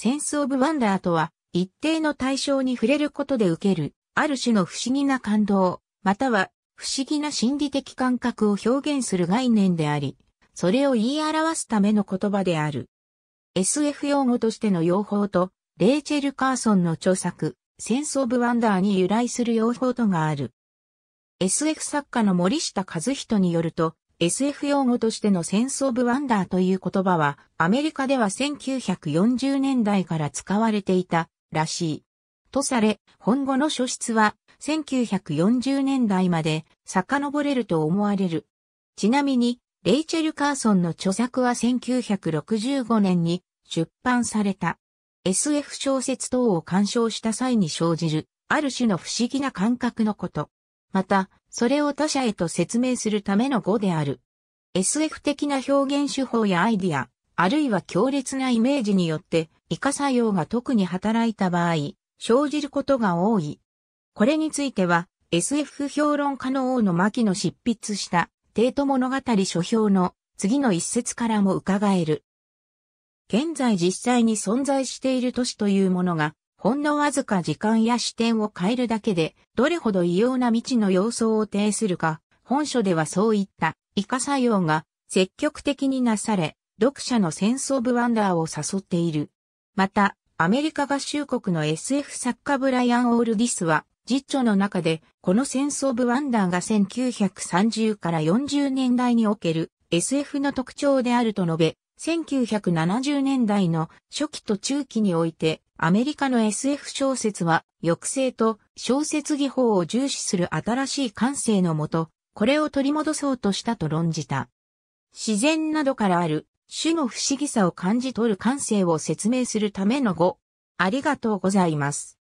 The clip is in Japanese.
センスオブワンダーとは、一定の対象に触れることで受ける、ある種の不思議な感動、または不思議な心理的感覚を表現する概念であり、それを言い表すための言葉である。SF 用語としての用法と、レイチェル・カーソンの著作、センス・オブ・ワンダーに由来する用法とがある。SF 作家の森下和人によると、SF 用語としてのセンスオブワンダーという言葉は、アメリカでは1940年代から使われていたらしい。とされ、本語の書質は1940年代まで遡れると思われる。ちなみに、レイチェル・カーソンの著作は1965年に出版された。SF 小説等を鑑賞した際に生じる、ある種の不思議な感覚のこと。また、それを他者へと説明するための語である。SF 的な表現手法やアイディア、あるいは強烈なイメージによって、以下作用が特に働いた場合、生じることが多い。これについては、SF 評論家の王の牧の執筆した、帝都物語書評の次の一節からも伺える。現在実際に存在している都市というものが、ほんのわずか時間や視点を変えるだけで、どれほど異様な未知の様相を呈するか、本書ではそういった、以下作用が、積極的になされ、読者のセンスオブワンダーを誘っている。また、アメリカ合衆国の SF 作家ブライアン・オールディスは、実著の中で、このセンスオブワンダーが1930から40年代における SF の特徴であると述べ、1970年代の初期と中期において、アメリカの SF 小説は、抑制と小説技法を重視する新しい感性のもと、これを取り戻そうとしたと論じた。自然などからある、種の不思議さを感じ取る感性を説明するための語。ありがとうございます。